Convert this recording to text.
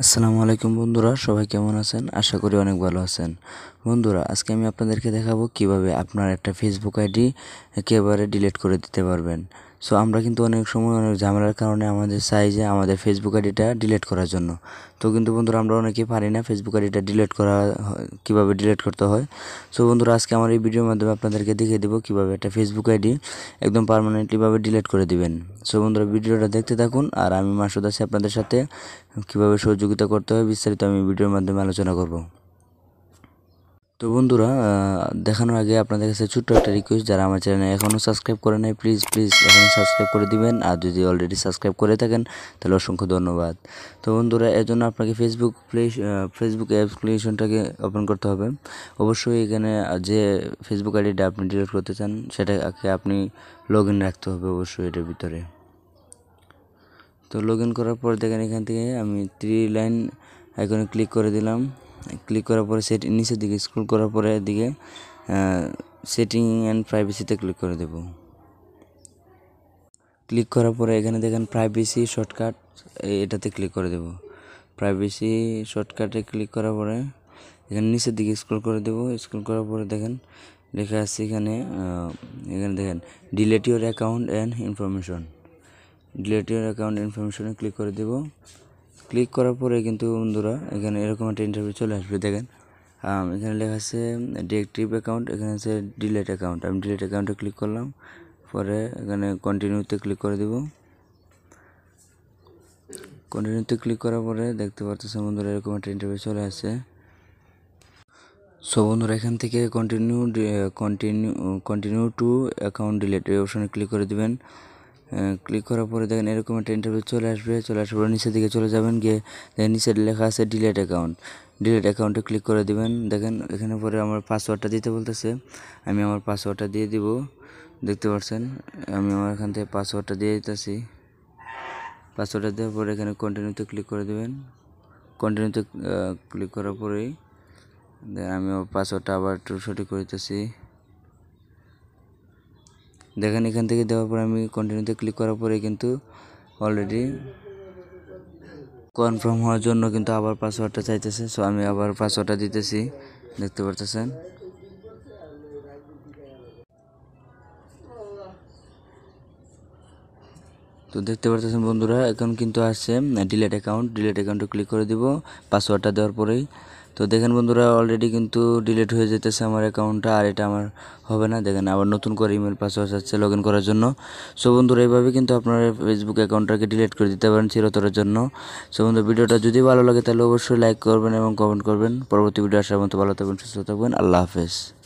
আসসালামু আলাইকুম বন্ধুরা সবাই কেমন আছেন আশা করি অনেক ভালো আছেন বন্ধুরা আজকে আমি আপনাদেরকে দেখাবো কিভাবে আপনার একটা ফেসবুক আইডি একেবারে ডিলিট করে দিতে পারবেন সো আমরা কিন্তু অনেক সময় অনেক ঝামেলার কারণে আমাদের সাইজে আমাদের ফেসবুক আইডিটা ডিলিট করার জন্য তো কিন্তু বন্ধুরা আমরা অনেকেই পারি না ফেসবুক আইডিটা ডিলিট করা কিভাবে ডিলিট করতে হয় সো বন্ধুরা আজকে আমার এই ভিডিওর মাধ্যমে আপনাদেরকে দেখিয়ে দেবো কীভাবে একটা ফেসবুক আইডি একদম পারমানেন্টলিভাবে ডিলিট করে দিবেন সো বন্ধুরা ভিডিওটা দেখতে থাকুন আর আমি মাসুদ আছি আপনাদের সাথে কীভাবে সহযোগিতা করতে হয় বিস্তারিত আমি ভিডিওর মাধ্যমে আলোচনা করবো তো বন্ধুরা দেখানোর আগে আপনাদের কাছে ছোট্ট একটা রিকোয়েস্ট যারা আমার চ্যানেল এখনও সাবস্ক্রাইব করে নেয় প্লিজ প্লিজ এখন সাবস্ক্রাইব করে দিবেন আর যদি অলরেডি সাবস্ক্রাইব করে থাকেন তাহলে অসংখ্য ধন্যবাদ তো বন্ধুরা এর জন্য আপনাকে ফেসবুক প্লে ফেসবুক অ্যাপ্লিকেশনটাকে ওপেন করতে হবে অবশ্যই এখানে যে ফেসবুক আইডিটা আপনি ডিলিট করতে চান সেটাকে আপনি লগ রাখতে হবে অবশ্যই এটার ভিতরে তো লগ করার পর দেখেন এখান থেকে আমি থ্রি লাইন এখানে ক্লিক করে দিলাম ক্লিক করার পরে সেটি নিচের দিকে স্ক্রল করার পরে এদিকে সেটিং অ্যান্ড প্রাইভেসিতে ক্লিক করে দেব ক্লিক করার পরে এখানে দেখেন প্রাইভেসি শর্টকাট এটাতে ক্লিক করে দেব প্রাইভেসি শর্টকাটে ক্লিক করার পরে এখানে নিচের দিকে স্ক্রল করে দেব স্ক্রল করার পরে দেখেন লেখা আছে এখানে এখানে দেখেন delete your account and information delete your account ইনফরমেশনে ক্লিক করে দেব ক্লিক করার পরে কিন্তু বন্ধুরা এখানে এরকম একটা ইন্টারভিউ চলে আসবে দেখেন এখানে লেখা আছে ডিএক্টিভ অ্যাকাউন্ট এখানে আছে ডিলেট অ্যাকাউন্ট আমি ডিলেট অ্যাকাউন্টে ক্লিক করলাম পরে এখানে কন্টিনিউতে ক্লিক করে দেব কন্টিনিউতে ক্লিক করার পরে দেখতে পাচ্ছেন বন্ধুরা এরকম একটা ইন্টারভিউ চলে আসছে সো বন্ধুরা এখান থেকে continue continue continue to account delete এই অপশানে ক্লিক করে দেবেন ক্লিক করার পরে দেখেন এরকম একটা ইন্টারভিউ চলে আসবে চলে আসার পরে নিচের দিকে চলে যাবেন গিয়ে দেখেন নিচের লেখা আছে ডিলেট অ্যাকাউন্ট ডিলেট অ্যাকাউন্টে ক্লিক করে দিবেন দেখেন এখানে পরে আমার পাসওয়ার্ডটা দিতে বলতেছে আমি আমার পাসওয়ার্ডটা দিয়ে দিব দেখতে পাচ্ছেন আমি আমার এখান থেকে পাসওয়ার্ডটা দিয়ে দিতেছি পাসওয়ার্ডটা দেওয়ার পরে এখানে কন্টিনিউতে ক্লিক করে দেবেন কন্টিনিউতে ক্লিক করার পরেই আমি আমার পাসওয়ার্ডটা আবার একটু সঠিক করিতেছি দেখেন এখান থেকে দেওয়ার পর আমি কন্টিনিউতে ক্লিক করার পরে কিন্তু অলরেডি কনফার্ম হওয়ার জন্য কিন্তু আবার পাসওয়ার্ডটা চাইতেছে সো আমি আবার পাসওয়ার্ডটা দিতেছি দেখতে পারতেছেন তো দেখতে পারতেছেন বন্ধুরা এখন কিন্তু আসছে ডিলেট অ্যাকাউন্ট ডিলেট অ্যাকাউন্টে ক্লিক করে দিব পাসওয়ার্ডটা দেওয়ার পরেই তো দেখেন বন্ধুরা অলরেডি কিন্তু ডিলিট হয়ে যেতেছে আমার অ্যাকাউন্টটা আর এটা আমার হবে না দেখেন আবার নতুন করে ইমেল পাসওয়ার্ড আসছে লগ করার জন্য সো বন্ধুরা এইভাবে কিন্তু আপনার ফেসবুক অ্যাকাউন্টটাকে ডিলিট করে দিতে পারেন চিরতরের জন্য সো বন্ধু ভিডিওটা যদি ভালো লাগে তাহলে অবশ্যই লাইক করবেন এবং কমেন্ট করবেন পরবর্তী ভিডিও আসার মতো ভালো থাকবেন সুস্থ থাকবেন আল্লাহ হাফেজ